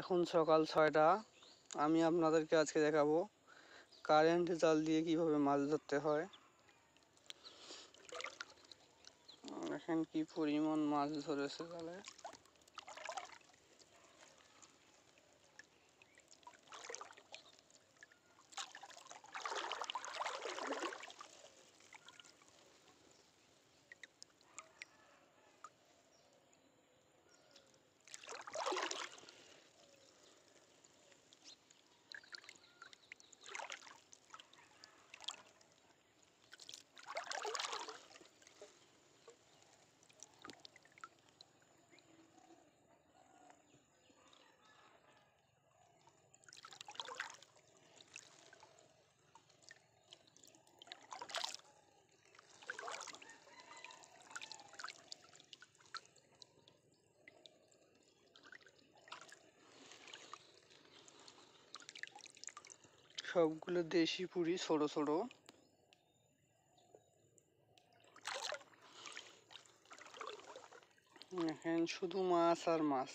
এখন সকাল ছয়টা আমি আপনাদেরকে আজকে দেখাবো কারেন্ট জাল দিয়ে কিভাবে মাছ ধরতে হয় এখন কি পরিমাণ মাছ ধরেছে জালে সবগুলো দেশি পুরি ছোটো ছোটো এখন শুধু মাছ আর মাছ